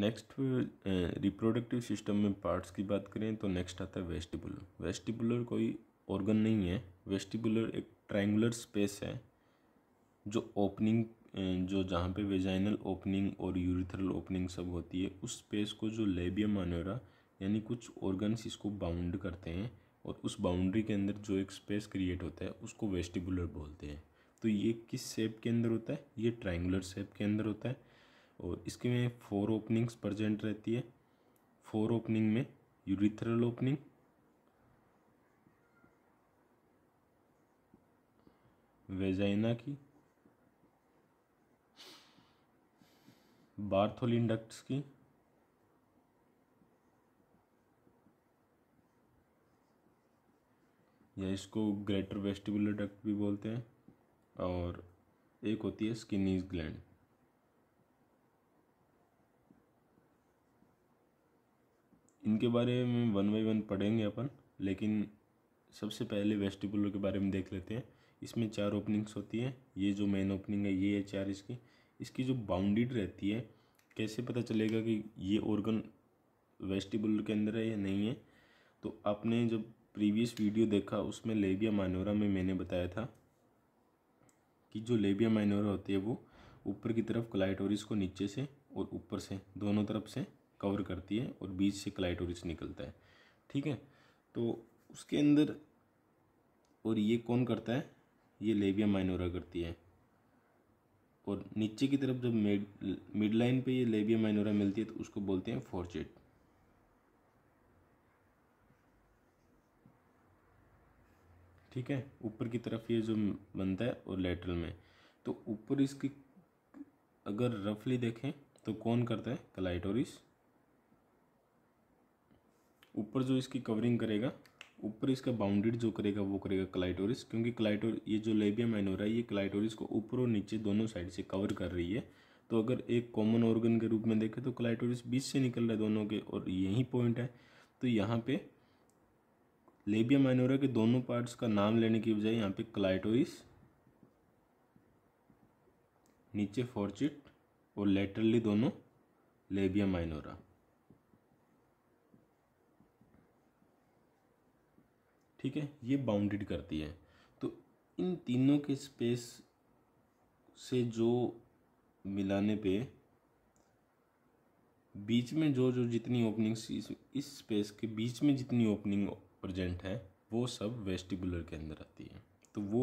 next reproductive system में parts की बात करें तो नेक्स्ट आता है वेस्टिबुलर वेस्टिबुलर कोई ऑर्गन नहीं है वेस्टिबुलर एक ट्रायंगुलर स्पेस है जो ओपनिंग uh, जो जहाँ पे वेजाइनल ओपनिंग और यूरिथरल ओपनिंग सब होती है उस स्पेस को जो लेबियम मान्योरा यानी कुछ ऑर्गन्स इसको बाउंड करते हैं और उस बाउंड्री के अंदर जो एक स्पेस क्रिएट होता है उसको वेस्टिबुलर बोलते हैं तो ये किस शेप के अंदर होता है ये ट्राइंगुलर शेप के अंदर होता है और इसके में फोर ओपनिंग्स प्रजेंट रहती है फोर ओपनिंग में यूरिथरल ओपनिंग वेजाइना की बार्थोल डक्ट्स की या इसको ग्रेटर वेस्टिबुलर डक्ट भी बोलते हैं और एक होती है स्किनीज ग्लैंड इनके बारे में वन बाई वन पढ़ेंगे अपन लेकिन सबसे पहले वेस्टिबुलर के बारे में देख लेते हैं इसमें चार ओपनिंग्स होती हैं ये जो मेन ओपनिंग है ये है चार इसकी इसकी जो बाउंडेड रहती है कैसे पता चलेगा कि ये ऑर्गन वेस्टिबुलर के अंदर है या नहीं है तो आपने जब प्रीवियस वीडियो देखा उसमें लेबिया माइनोरा में मैंने बताया था कि जो लेबिया माइनोरा होती है वो ऊपर की तरफ क्लाइटोरिस को नीचे से और ऊपर से दोनों तरफ से कवर करती है और बीच से क्लाइटोरिस निकलता है ठीक है तो उसके अंदर और ये कौन करता है ये लेबिया माइनोरा करती है और नीचे की तरफ जब मिड मिड लाइन पर यह लेबिया माइनोरा मिलती है तो उसको बोलते हैं फॉर्चेट ठीक है ऊपर की तरफ ये जो बनता है और लेटरल में तो ऊपर इसकी अगर रफली देखें तो कौन करता है क्लाइटोरिस ऊपर जो इसकी कवरिंग करेगा ऊपर इसका बाउंडेड जो करेगा वो करेगा क्लाइटोरिस क्योंकि क्लाइटोर ये जो लेबिया माइनोरा है ये क्लाइटोरिस को ऊपर और नीचे दोनों साइड से कवर कर रही है तो अगर एक कॉमन ऑर्गन के रूप में देखें तो क्लाइटोरिस बीच से निकल रहा है दोनों के और यही पॉइंट है तो यहाँ पे लेबिया माइनोरा के दोनों पार्ट्स का नाम लेने की बजाय यहाँ पे क्लाइटोरिस नीचे फॉर्चिट और लेटरली दोनों लेबिया माइनोरा ठीक है ये बाउंडेड करती है तो इन तीनों के स्पेस से जो मिलाने पे बीच में जो जो जितनी ओपनिंग्स इस, इस स्पेस के बीच में जितनी ओपनिंग प्रेजेंट है वो सब वेस्टिबुलर के अंदर आती है तो वो